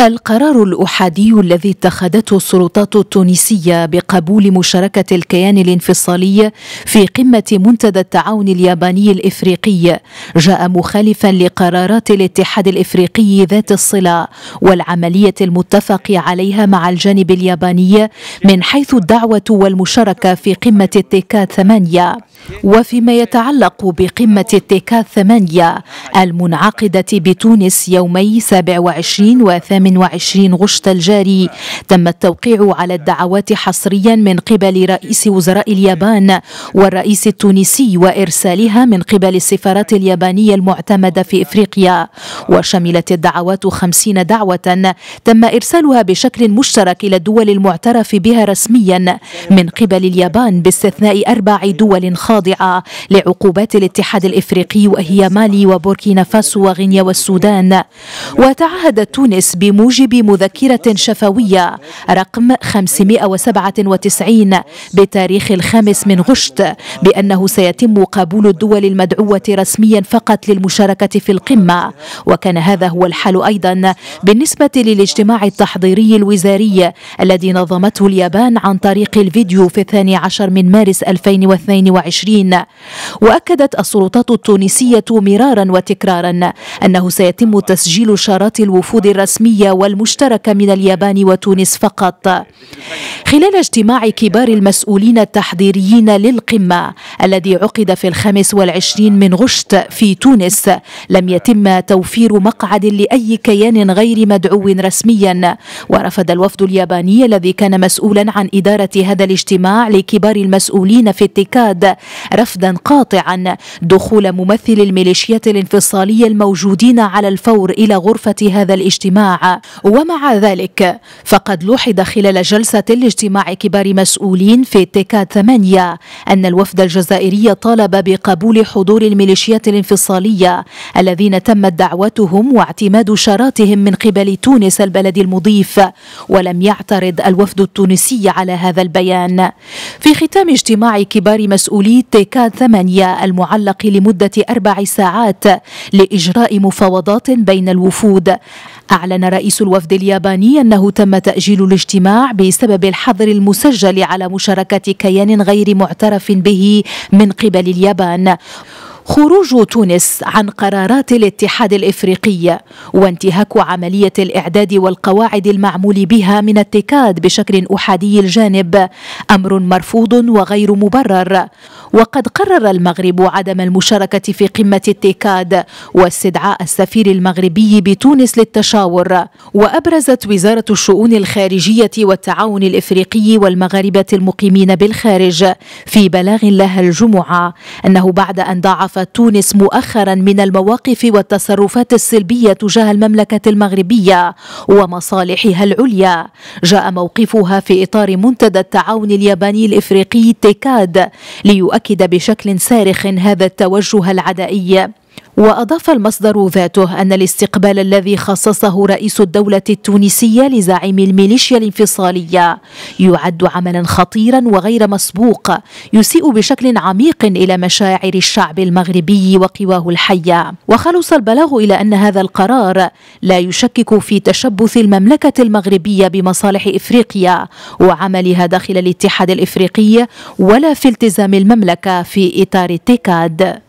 القرار الأحادي الذي اتخذته السلطات التونسية بقبول مشاركة الكيان الانفصالي في قمة منتدى التعاون الياباني الإفريقي جاء مخالفا لقرارات الاتحاد الإفريقي ذات الصلة والعملية المتفق عليها مع الجانب الياباني من حيث الدعوة والمشاركة في قمة التيكات ثمانية وفيما يتعلق بقمة التيكات ثمانية المنعقدة بتونس يومي 27 و 28 28 غشت الجاري تم التوقيع على الدعوات حصريا من قبل رئيس وزراء اليابان والرئيس التونسي وإرسالها من قبل السفارات اليابانية المعتمدة في إفريقيا وشملت الدعوات 50 دعوة تم إرسالها بشكل مشترك إلى الدول المعترف بها رسميا من قبل اليابان باستثناء أربع دول خاضعة لعقوبات الاتحاد الإفريقي وهي مالي وبوركينا فاسو وغينيا والسودان وتعهدت تونس بم بموجب مذكرة شفوية رقم 597 بتاريخ الخامس من غشت بأنه سيتم قبول الدول المدعوة رسميا فقط للمشاركة في القمة وكان هذا هو الحال أيضا بالنسبة للاجتماع التحضيري الوزاري الذي نظمته اليابان عن طريق الفيديو في الثاني عشر من مارس 2022 وأكدت السلطات التونسية مرارا وتكرارا أنه سيتم تسجيل شارات الوفود الرسمية والمشتركة من اليابان وتونس فقط خلال اجتماع كبار المسؤولين التحضيريين للقمة الذي عقد في الخامس والعشرين من غشت في تونس لم يتم توفير مقعد لأي كيان غير مدعو رسميا ورفض الوفد الياباني الذي كان مسؤولا عن إدارة هذا الاجتماع لكبار المسؤولين في التكاد رفضا قاطعا دخول ممثل الميليشيات الانفصالية الموجودين على الفور إلى غرفة هذا الاجتماع ومع ذلك فقد لوحظ خلال جلسة لاجتماع كبار مسؤولين في تيكا 8 أن الوفد الجزائري طالب بقبول حضور الميليشيات الانفصالية الذين تمت دعوتهم واعتماد شراتهم من قبل تونس البلد المضيف ولم يعترض الوفد التونسي على هذا البيان في ختام اجتماع كبار مسؤولي تيكا 8 المعلق لمدة أربع ساعات لإجراء مفاوضات بين الوفود أعلن رئيس الوفد الياباني أنه تم تأجيل الاجتماع بسبب الحظر المسجل على مشاركة كيان غير معترف به من قبل اليابان خروج تونس عن قرارات الاتحاد الافريقي وانتهاك عمليه الاعداد والقواعد المعمول بها من التكاد بشكل احادي الجانب امر مرفوض وغير مبرر وقد قرر المغرب عدم المشاركه في قمه التكاد واستدعاء السفير المغربي بتونس للتشاور وابرزت وزاره الشؤون الخارجيه والتعاون الافريقي والمغاربه المقيمين بالخارج في بلاغ لها الجمعه انه بعد ان ضاعف شهدت تونس مؤخرا من المواقف والتصرفات السلبية تجاه المملكة المغربية ومصالحها العليا جاء موقفها في إطار منتدى التعاون الياباني الإفريقي تيكاد ليؤكد بشكل صارخ هذا التوجه العدائي وأضاف المصدر ذاته أن الاستقبال الذي خصصه رئيس الدولة التونسية لزعيم الميليشيا الانفصالية يعد عملا خطيرا وغير مسبوق يسيء بشكل عميق إلى مشاعر الشعب المغربي وقواه الحية وخلص البلاغ إلى أن هذا القرار لا يشكك في تشبث المملكة المغربية بمصالح إفريقيا وعملها داخل الاتحاد الإفريقي ولا في التزام المملكة في إطار التكاد